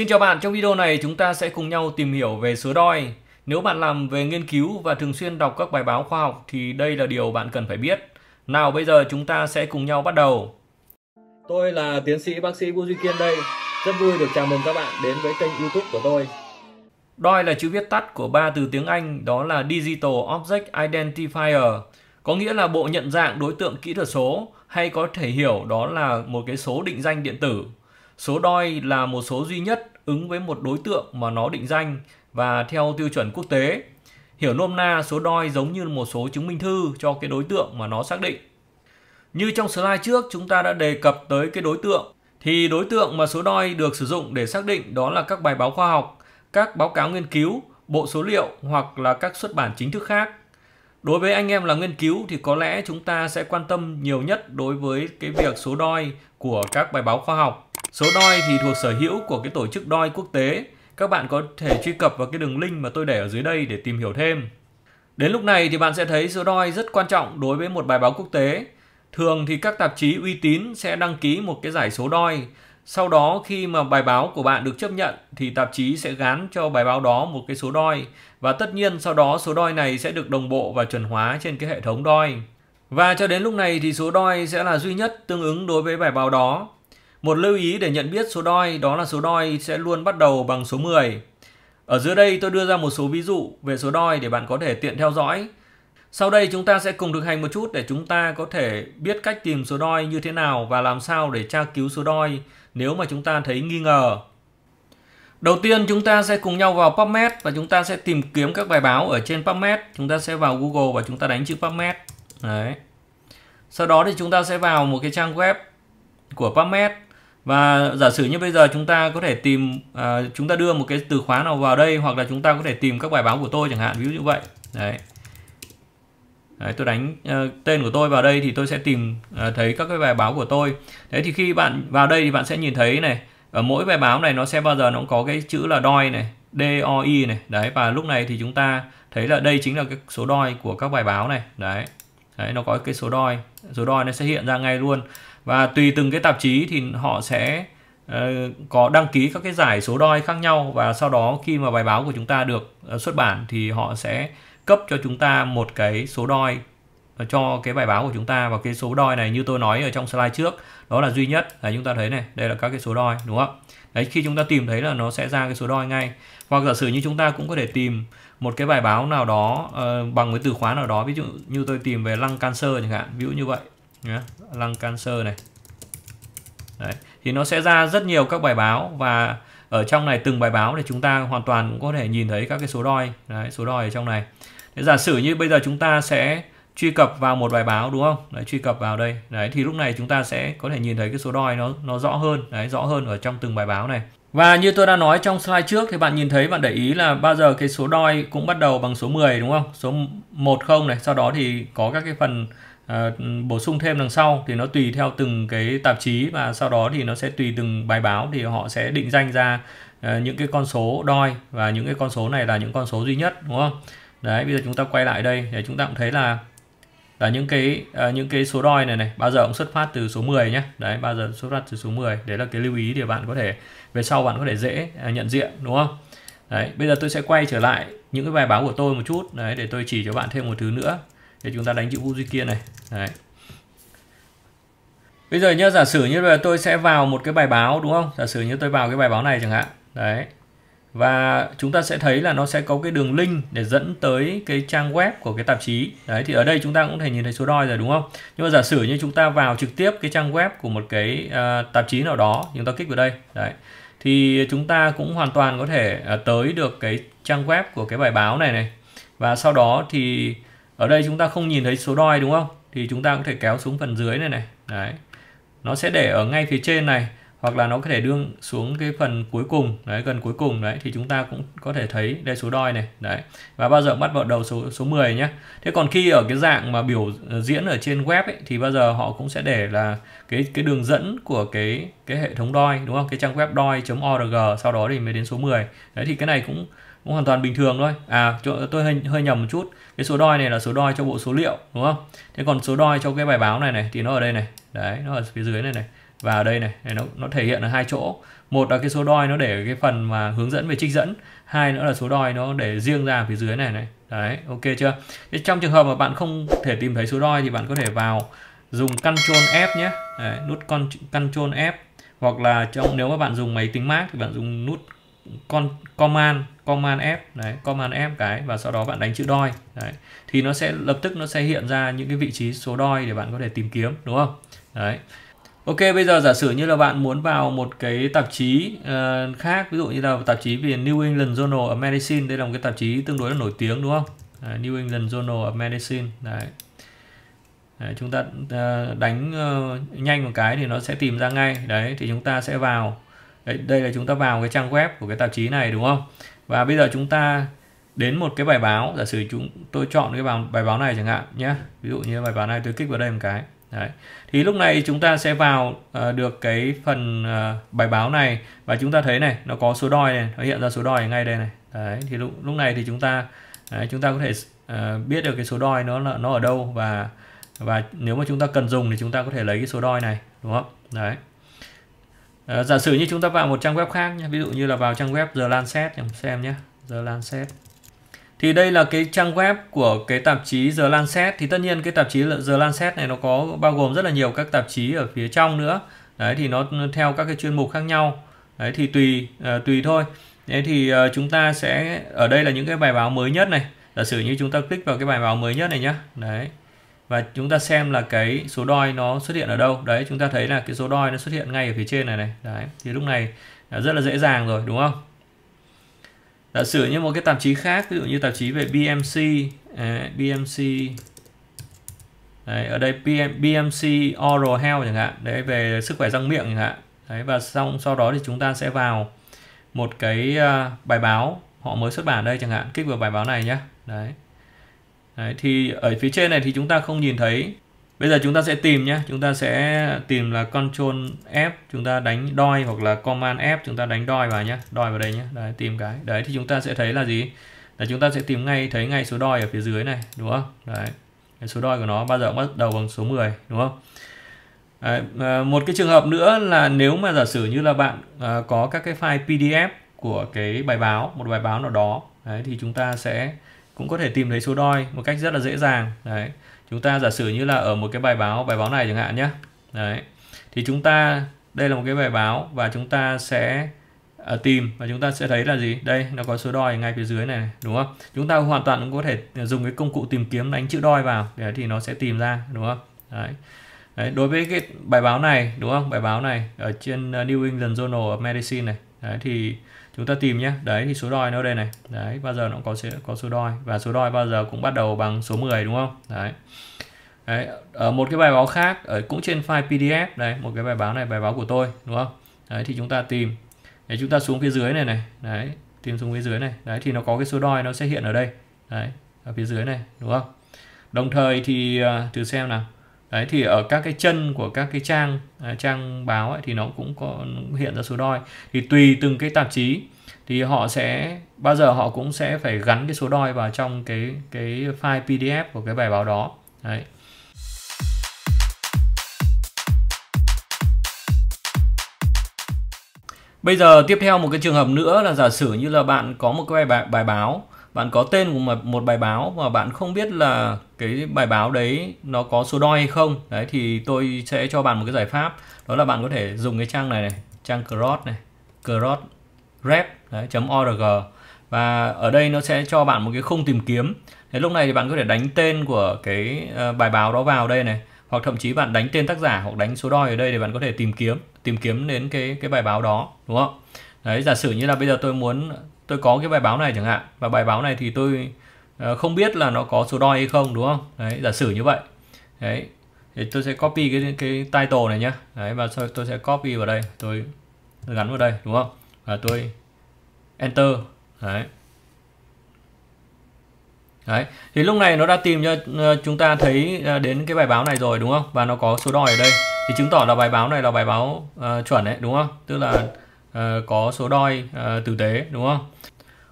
Xin chào bạn, trong video này chúng ta sẽ cùng nhau tìm hiểu về sứa đoi. Nếu bạn làm về nghiên cứu và thường xuyên đọc các bài báo khoa học thì đây là điều bạn cần phải biết. Nào bây giờ chúng ta sẽ cùng nhau bắt đầu. Tôi là tiến sĩ bác sĩ Vũ Duy Kiên đây. Rất vui được chào mừng các bạn đến với kênh youtube của tôi. Đôi là chữ viết tắt của ba từ tiếng Anh đó là Digital Object Identifier có nghĩa là bộ nhận dạng đối tượng kỹ thuật số hay có thể hiểu đó là một cái số định danh điện tử Số DOI là một số duy nhất ứng với một đối tượng mà nó định danh và theo tiêu chuẩn quốc tế. Hiểu nôm na số DOI giống như một số chứng minh thư cho cái đối tượng mà nó xác định. Như trong slide trước chúng ta đã đề cập tới cái đối tượng thì đối tượng mà số DOI được sử dụng để xác định đó là các bài báo khoa học, các báo cáo nghiên cứu, bộ số liệu hoặc là các xuất bản chính thức khác. Đối với anh em là nghiên cứu thì có lẽ chúng ta sẽ quan tâm nhiều nhất đối với cái việc số DOI của các bài báo khoa học Số DOI thì thuộc sở hữu của cái tổ chức DOI quốc tế. Các bạn có thể truy cập vào cái đường link mà tôi để ở dưới đây để tìm hiểu thêm. Đến lúc này thì bạn sẽ thấy số DOI rất quan trọng đối với một bài báo quốc tế. Thường thì các tạp chí uy tín sẽ đăng ký một cái giải số DOI. Sau đó khi mà bài báo của bạn được chấp nhận thì tạp chí sẽ gán cho bài báo đó một cái số DOI và tất nhiên sau đó số DOI này sẽ được đồng bộ và chuẩn hóa trên cái hệ thống DOI. Và cho đến lúc này thì số DOI sẽ là duy nhất tương ứng đối với bài báo đó. Một lưu ý để nhận biết số đôi đó là số đôi sẽ luôn bắt đầu bằng số 10. Ở dưới đây tôi đưa ra một số ví dụ về số đôi để bạn có thể tiện theo dõi. Sau đây chúng ta sẽ cùng thực hành một chút để chúng ta có thể biết cách tìm số đôi như thế nào và làm sao để tra cứu số đôi nếu mà chúng ta thấy nghi ngờ. Đầu tiên chúng ta sẽ cùng nhau vào PubMed và chúng ta sẽ tìm kiếm các bài báo ở trên PubMed. Chúng ta sẽ vào Google và chúng ta đánh chữ PubMed. Đấy. Sau đó thì chúng ta sẽ vào một cái trang web của PubMed và giả sử như bây giờ chúng ta có thể tìm à, chúng ta đưa một cái từ khóa nào vào đây hoặc là chúng ta có thể tìm các bài báo của tôi chẳng hạn ví dụ như vậy đấy Đấy, tôi đánh uh, tên của tôi vào đây thì tôi sẽ tìm uh, thấy các cái bài báo của tôi. Thế thì khi bạn vào đây thì bạn sẽ nhìn thấy này, ở mỗi bài báo này nó sẽ bao giờ nó cũng có cái chữ là DOI này, DOI này. Đấy và lúc này thì chúng ta thấy là đây chính là cái số DOI của các bài báo này. Đấy. Đấy nó có cái số DOI, số DOI nó sẽ hiện ra ngay luôn và tùy từng cái tạp chí thì họ sẽ ờ, có đăng ký các cái giải số đoi khác nhau và sau đó khi mà bài báo của chúng ta được ờ, xuất bản thì họ sẽ cấp cho chúng ta một cái số đoi ờ, cho cái bài báo của chúng ta và cái số đoi này như tôi nói ở trong slide trước đó là duy nhất là chúng ta thấy này đây là các cái số đoi đúng không đấy khi chúng ta tìm thấy là nó sẽ ra cái số đoi ngay hoặc giả sử như chúng ta cũng có thể tìm một cái bài báo nào đó uh, bằng cái từ khóa nào đó ví dụ như tôi tìm về lăng cancer chẳng hạn ví dụ như vậy Nhá, lăng cancer này Đấy. thì nó sẽ ra rất nhiều các bài báo và ở trong này từng bài báo thì chúng ta hoàn toàn cũng có thể nhìn thấy các cái số đoi, Đấy, số đoi ở trong này Thế giả sử như bây giờ chúng ta sẽ truy cập vào một bài báo đúng không? Đấy, truy cập vào đây. Đấy thì lúc này chúng ta sẽ có thể nhìn thấy cái số đoi nó nó rõ hơn, đấy rõ hơn ở trong từng bài báo này. Và như tôi đã nói trong slide trước thì bạn nhìn thấy bạn để ý là bao giờ cái số đoi cũng bắt đầu bằng số 10 đúng không? Số 10 này, sau đó thì có các cái phần à, bổ sung thêm đằng sau thì nó tùy theo từng cái tạp chí và sau đó thì nó sẽ tùy từng bài báo thì họ sẽ định danh ra à, những cái con số đôi và những cái con số này là những con số duy nhất đúng không đấy bây giờ chúng ta quay lại đây để chúng ta cũng thấy là là những cái à, những cái số đôi này này bao giờ cũng xuất phát từ số 10 nhé đấy bao giờ xuất phát từ số 10 đấy là cái lưu ý để bạn có thể về sau bạn có thể dễ à, nhận diện đúng không đấy bây giờ tôi sẽ quay trở lại những cái bài báo của tôi một chút đấy để tôi chỉ cho bạn thêm một thứ nữa để chúng ta đánh chữ vô duy kiện này đấy bây giờ nhớ giả sử như là tôi sẽ vào một cái bài báo đúng không giả sử như tôi vào cái bài báo này chẳng hạn đấy và chúng ta sẽ thấy là nó sẽ có cái đường link để dẫn tới cái trang web của cái tạp chí đấy thì ở đây chúng ta cũng thể nhìn thấy số đo rồi đúng không nhưng mà giả sử như chúng ta vào trực tiếp cái trang web của một cái uh, tạp chí nào đó chúng ta kích vào đây đấy thì chúng ta cũng hoàn toàn có thể uh, tới được cái trang web của cái bài báo này này và sau đó thì ở đây chúng ta không nhìn thấy số đôi đúng không thì chúng ta có thể kéo xuống phần dưới này này đấy nó sẽ để ở ngay phía trên này hoặc là nó có thể đưa xuống cái phần cuối cùng đấy gần cuối cùng đấy thì chúng ta cũng có thể thấy đây số đôi này đấy và bao giờ bắt vào đầu số số 10 nhé thế còn khi ở cái dạng mà biểu ờ, diễn ở trên web ấy, thì bao giờ họ cũng sẽ để là cái cái đường dẫn của cái cái hệ thống đôi đúng không cái trang web đoi.org sau đó thì mới đến số 10 đấy thì cái này cũng cũng hoàn toàn bình thường thôi à tôi hơi, hơi nhầm một chút cái số đôi này là số đôi cho bộ số liệu đúng không thế còn số đôi cho cái bài báo này này thì nó ở đây này đấy nó ở phía dưới này này và ở đây này, này nó, nó thể hiện ở hai chỗ một là cái số đôi nó để cái phần mà hướng dẫn về trích dẫn hai nữa là số đôi nó để riêng ra phía dưới này này đấy ok chưa thế trong trường hợp mà bạn không thể tìm thấy số đôi thì bạn có thể vào dùng Ctrl F nhé đấy, nút con Ctrl F hoặc là trong nếu mà bạn dùng máy tính Mac thì bạn dùng nút con command command F đấy command F cái và sau đó bạn đánh chữ đôi đấy thì nó sẽ lập tức nó sẽ hiện ra những cái vị trí số đôi để bạn có thể tìm kiếm đúng không đấy Ok bây giờ giả sử như là bạn muốn vào một cái tạp chí uh, khác ví dụ như là tạp chí về New England Journal of Medicine đây là một cái tạp chí tương đối là nổi tiếng đúng không đấy, New England Journal of Medicine đấy Đấy, chúng ta ờ, đánh uh, nhanh một cái thì nó sẽ tìm ra ngay đấy thì chúng ta sẽ vào Đấy, đây là chúng ta vào cái trang web của cái tạp chí này đúng không và bây giờ chúng ta đến một cái bài báo giả sử chúng tôi chọn cái bài, bài báo này chẳng hạn nhé ví dụ như bài báo này tôi kích vào đây một cái Đấy. thì lúc này chúng ta sẽ vào uh, được cái phần uh, bài báo này và chúng ta thấy này nó có số đo này nó hiện ra số đo ngay đây này Đấy. thì lúc lúc này thì chúng ta đấy, chúng ta có thể uh, biết được cái số đo nó nó ở đâu và và nếu mà chúng ta cần dùng thì chúng ta có thể lấy cái số đo này đúng không đấy Ờ, giả sử như chúng ta vào một trang web khác nhé ví dụ như là vào trang web The Lancet xem nhé The Lancet thì đây là cái trang web của cái tạp chí The Lancet thì tất nhiên cái tạp chí The Lancet này nó có bao gồm rất là nhiều các tạp chí ở phía trong nữa đấy thì nó theo các cái chuyên mục khác nhau đấy thì tùy uh, tùy thôi đấy thì uh, chúng ta sẽ ở đây là những cái bài báo mới nhất này giả sử như chúng ta click vào cái bài báo mới nhất này nhá đấy và chúng ta xem là cái số đôi nó xuất hiện ở đâu đấy chúng ta thấy là cái số đôi nó xuất hiện ngay ở phía trên này này đấy thì lúc này là rất là dễ dàng rồi đúng không giả sử như một cái tạp chí khác ví dụ như tạp chí về BMC eh, à, BMC đấy, ở đây PM, BMC Oral Health chẳng hạn đấy về sức khỏe răng miệng chẳng hạn đấy và xong sau đó thì chúng ta sẽ vào một cái uh, bài báo họ mới xuất bản đây chẳng hạn kích vào bài báo này nhé đấy Đấy, thì ở phía trên này thì chúng ta không nhìn thấy bây giờ chúng ta sẽ tìm nhé chúng ta sẽ tìm là control F chúng ta đánh đoi hoặc là command F chúng ta đánh đoi vào nhé đoi vào đây nhé đấy, tìm cái đấy thì chúng ta sẽ thấy là gì là chúng ta sẽ tìm ngay thấy ngay số đoi ở phía dưới này đúng không đấy số đoi của nó bao giờ cũng bắt đầu bằng số 10 đúng không đấy, à, một cái trường hợp nữa là nếu mà giả sử như là bạn à, có các cái file PDF của cái bài báo một bài báo nào đó đấy, thì chúng ta sẽ cũng có thể tìm thấy số đôi một cách rất là dễ dàng đấy chúng ta giả sử như là ở một cái bài báo bài báo này chẳng hạn nhé đấy thì chúng ta đây là một cái bài báo và chúng ta sẽ à, tìm và chúng ta sẽ thấy là gì đây nó có số đôi ngay phía dưới này đúng không chúng ta hoàn toàn cũng có thể dùng cái công cụ tìm kiếm đánh chữ đôi vào để thì nó sẽ tìm ra đúng không đấy Đấy, đối với cái bài báo này đúng không bài báo này ở trên à, New England Journal of Medicine này đấy, thì chúng ta tìm nhé đấy thì số đôi nó đây này đấy bao giờ nó cũng có có số đôi và số đôi bao giờ cũng bắt đầu bằng số 10 đúng không đấy đấy ở một cái bài báo khác ở cũng trên file PDF đây một cái bài báo này bài báo của tôi đúng không đấy thì chúng ta tìm đấy, chúng ta xuống phía dưới này này đấy tìm xuống phía dưới này đấy thì nó có cái số đôi nó sẽ hiện ở đây đấy ở phía dưới này đúng không đồng thời thì à, thử xem nào đấy thì ở các cái chân của các cái trang à, trang báo ấy, thì nó cũng có hiện ra số đôi thì tùy từng cái tạp chí thì họ sẽ bao giờ họ cũng sẽ phải gắn cái số đôi vào trong cái cái file PDF của cái bài báo đó đấy Bây giờ tiếp theo một cái trường hợp nữa là giả sử như là bạn có một cái bài, bài, bài báo bạn có tên của một, một bài báo và bạn không biết là cái bài báo đấy nó có số đo hay không đấy thì tôi sẽ cho bạn một cái giải pháp đó là bạn có thể dùng cái trang này này trang Cross này Cross rep.org và ở đây nó sẽ cho bạn một cái khung tìm kiếm thế lúc này thì bạn có thể đánh tên của cái ờ, bài báo đó vào đây này hoặc thậm chí bạn đánh tên tác giả hoặc đánh số đo ở đây để bạn có thể tìm kiếm tìm kiếm đến cái cái bài báo đó đúng không đấy giả sử như là bây giờ tôi muốn tôi có cái bài báo này chẳng hạn và bài báo này thì tôi ờ, không biết là nó có số đo hay không đúng không đấy giả sử như vậy đấy thì tôi sẽ copy cái cái title này nhé. đấy và tôi sẽ copy vào đây tôi gắn vào đây đúng không và tôi enter đấy Đấy. Thì lúc này nó đã tìm cho ờ, chúng ta thấy ờ, đến cái bài báo này rồi đúng không? Và nó có số đôi ở đây. Thì chứng tỏ là bài báo này là bài báo uh, chuẩn đấy đúng không? Tức là uh, có số đôi uh, tử tế đúng không?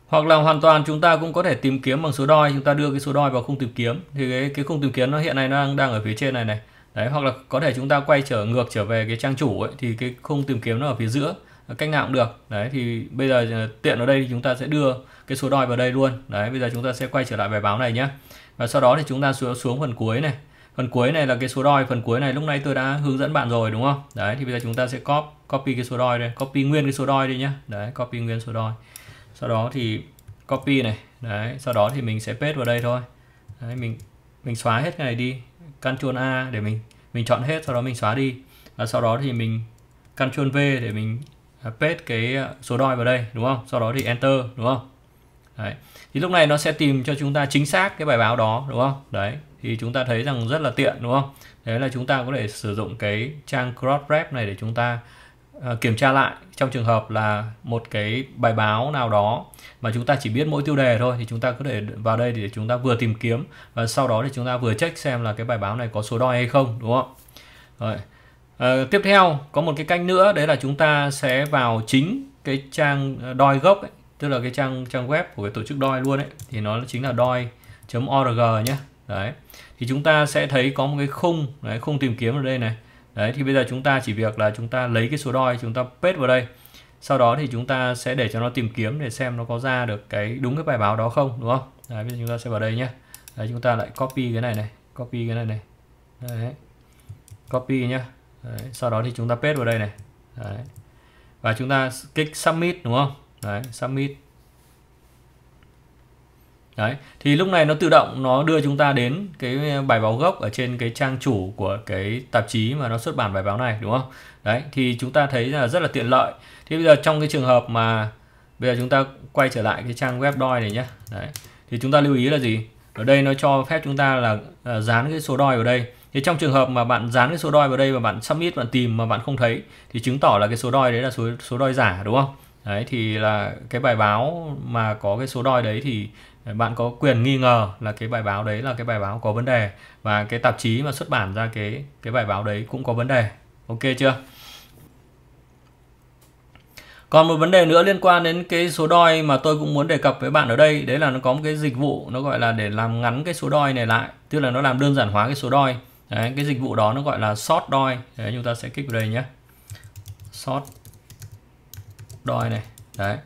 Hoặc là hoàn toàn chúng ta cũng có thể tìm kiếm bằng số đôi, chúng ta đưa cái số đôi vào khung tìm kiếm. Thì cái cái khung tìm kiếm nó hiện nay nó đang đang ở phía trên này này. Đấy hoặc là có thể chúng ta quay trở ngược trở về cái trang chủ ấy thì cái khung tìm kiếm nó ở phía giữa cách nào cũng được đấy thì bây giờ ờ, tiện ở đây thì chúng ta sẽ đưa cái số đôi vào đây luôn đấy bây giờ chúng ta sẽ quay trở lại bài báo này nhé và sau đó thì chúng ta xuống, xuống phần cuối này phần cuối này là cái số đôi phần cuối này lúc nãy tôi đã hướng dẫn bạn rồi đúng không đấy thì bây giờ chúng ta sẽ copy copy cái số đôi đây copy nguyên cái số đôi đi nhá đấy copy nguyên số đôi sau đó thì copy này đấy sau đó thì mình sẽ paste vào đây thôi đấy, mình mình xóa hết cái này đi Ctrl A để mình mình chọn hết sau đó mình xóa đi và sau đó thì mình Ctrl V để mình À, paste cái ờ, số đôi vào đây đúng không sau đó thì enter đúng không đấy. thì lúc này nó sẽ tìm cho chúng ta chính xác cái bài báo đó đúng không đấy thì chúng ta thấy rằng rất là tiện đúng không đấy là chúng ta có thể sử dụng cái trang crossref này để chúng ta ờ, kiểm tra lại trong trường hợp là một cái bài báo nào đó mà chúng ta chỉ biết mỗi tiêu đề thôi thì chúng ta có thể vào đây để chúng ta vừa tìm kiếm và sau đó thì chúng ta vừa check xem là cái bài báo này có số đo hay không đúng không? Rồi. À, tiếp theo có một cái cách nữa đấy là chúng ta sẽ vào chính cái trang đoi ờ, gốc ấy, tức là cái trang trang web của cái tổ chức đoi luôn ấy thì nó chính là doi.org nhé đấy thì chúng ta sẽ thấy có một cái khung đấy, khung tìm kiếm ở đây này đấy thì bây giờ chúng ta chỉ việc là chúng ta lấy cái số đoi chúng ta paste vào đây sau đó thì chúng ta sẽ để cho nó tìm kiếm để xem nó có ra được cái đúng cái bài báo đó không đúng không đấy bây giờ chúng ta sẽ vào đây nhé đấy chúng ta lại copy cái này này copy cái này này đấy copy nhé Đấy, sau đó thì chúng ta paste vào đây này Đấy. và chúng ta kích submit đúng không Đấy, submit Đấy, thì lúc này nó tự động nó đưa chúng ta đến cái ờ, bài báo gốc ở trên cái trang chủ của cái tạp chí mà nó xuất bản bài báo này đúng không? Đấy, thì chúng ta thấy là rất là tiện lợi. Thì bây giờ trong cái trường hợp mà bây giờ chúng ta quay trở lại cái trang web đoi này nhé. Đấy, thì chúng ta lưu ý là gì? Ở đây nó cho phép chúng ta là ờ, dán cái số đoi vào đây thì trong trường hợp mà bạn dán cái số đôi vào đây và bạn submit bạn tìm mà bạn không thấy thì chứng tỏ là cái số đôi đấy là số số đôi giả đúng không? Đấy thì là cái bài báo mà có cái số đôi đấy thì bạn có quyền nghi ngờ là cái bài báo đấy là cái bài báo có vấn đề và cái tạp chí mà xuất bản ra cái cái bài báo đấy cũng có vấn đề. Ok chưa? Còn một vấn đề nữa liên quan đến cái số đôi mà tôi cũng muốn đề cập với bạn ở đây Đấy là nó có một cái dịch vụ nó gọi là để làm ngắn cái số đôi này lại Tức là nó làm đơn giản hóa cái số đôi Đấy, cái dịch vụ đó nó gọi là short DOI. Đấy, chúng ta sẽ kích vào đây nhé. Short DOI này. Đấy.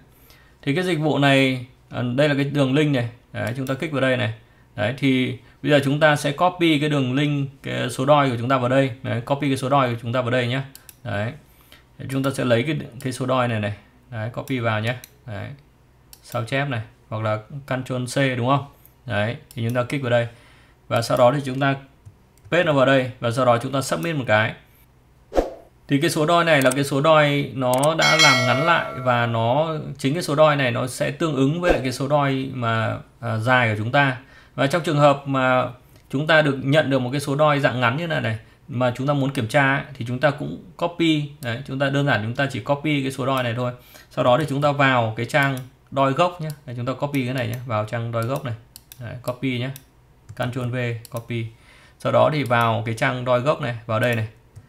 Thì cái dịch vụ này, à, đây là cái đường link này. Đấy, chúng ta kích vào đây này. Đấy, thì bây giờ chúng ta sẽ copy cái đường link, cái số DOI của chúng ta vào đây. Đấy, copy cái số DOI của chúng ta vào đây nhé. Đấy. Thì chúng ta sẽ lấy cái cái số DOI này này. Đấy, copy vào nhé. Đấy. Sao chép này. Hoặc là Ctrl C đúng không? Đấy. Thì chúng ta kích vào đây. Và sau đó thì chúng ta paste nó vào đây và sau đó chúng ta submit một cái thì cái số đôi này là cái số đôi nó đã làm ngắn lại và nó chính cái số đôi này nó sẽ tương ứng với lại cái số đôi mà à, dài của chúng ta và trong trường hợp mà chúng ta được nhận được một cái số đôi dạng ngắn như này này mà chúng ta muốn kiểm tra ấy, thì chúng ta cũng copy đấy, chúng ta đơn giản chúng ta chỉ copy cái số đôi này thôi sau đó thì chúng ta vào cái trang đôi gốc nhé chúng ta copy cái này nhé vào trang đôi gốc này đấy, copy nhé Ctrl V copy sau đó thì vào cái trang đôi gốc này vào đây này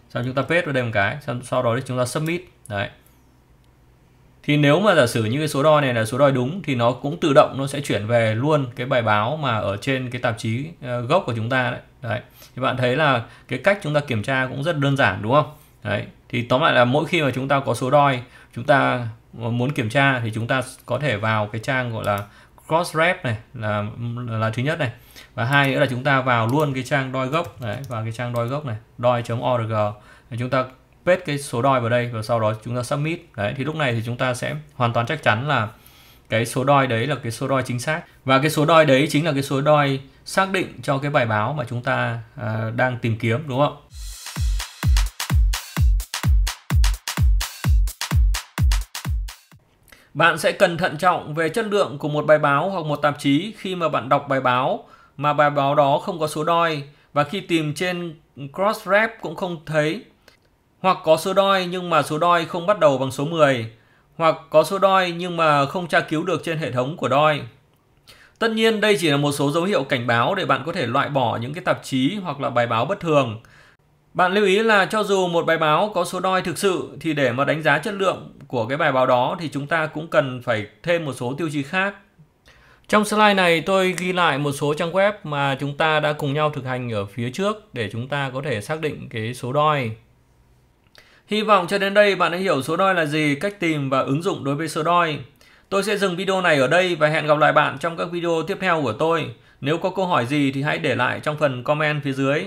sau chúng ta paste vào đây một cái sau, sau đó thì chúng ta submit đấy thì nếu mà giả sử như cái số đo này là số đo đúng thì nó cũng tự động nó sẽ chuyển về luôn cái bài báo mà ở trên cái tạp chí ờ, gốc của chúng ta đấy. đấy thì bạn thấy là cái cách chúng ta kiểm tra cũng rất đơn giản đúng không đấy thì tóm lại là mỗi khi mà chúng ta có số đo chúng ta muốn kiểm tra thì chúng ta có thể vào cái trang gọi là cross ref này là là thứ nhất này và hai nữa là chúng ta vào luôn cái trang đôi gốc đấy và cái trang đôi gốc này đoi.org chúng ta paste cái số đôi vào đây và sau đó chúng ta submit đấy thì lúc này thì chúng ta sẽ hoàn toàn chắc chắn là cái số đôi đấy là cái số đôi chính xác và cái số đôi đấy chính là cái số đôi xác định cho cái bài báo mà chúng ta à, đang tìm kiếm đúng không Bạn sẽ cần thận trọng về chất lượng của một bài báo hoặc một tạp chí khi mà bạn đọc bài báo mà bài báo đó không có số DOI và khi tìm trên Crossref cũng không thấy. Hoặc có số DOI nhưng mà số DOI không bắt đầu bằng số 10, hoặc có số DOI nhưng mà không tra cứu được trên hệ thống của DOI. Tất nhiên đây chỉ là một số dấu hiệu cảnh báo để bạn có thể loại bỏ những cái tạp chí hoặc là bài báo bất thường. Bạn lưu ý là cho dù một bài báo có số DOI thực sự thì để mà đánh giá chất lượng của cái bài báo đó thì chúng ta cũng cần phải thêm một số tiêu chí khác trong slide này tôi ghi lại một số trang web mà chúng ta đã cùng nhau thực hành ở phía trước để chúng ta có thể xác định cái số đôi. Hy vọng cho đến đây bạn đã hiểu số đôi là gì, cách tìm và ứng dụng đối với số đôi. Tôi sẽ dừng video này ở đây và hẹn gặp lại bạn trong các video tiếp theo của tôi. Nếu có câu hỏi gì thì hãy để lại trong phần comment phía dưới.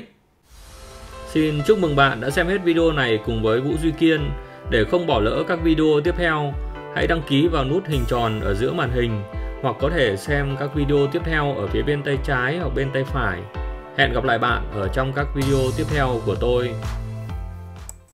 Xin chúc mừng bạn đã xem hết video này cùng với Vũ Duy Kiên. Để không bỏ lỡ các video tiếp theo, hãy đăng ký vào nút hình tròn ở giữa màn hình hoặc có thể xem các video tiếp theo ở phía bên tay trái hoặc bên tay phải. Hẹn gặp lại bạn ở trong các video tiếp theo của tôi.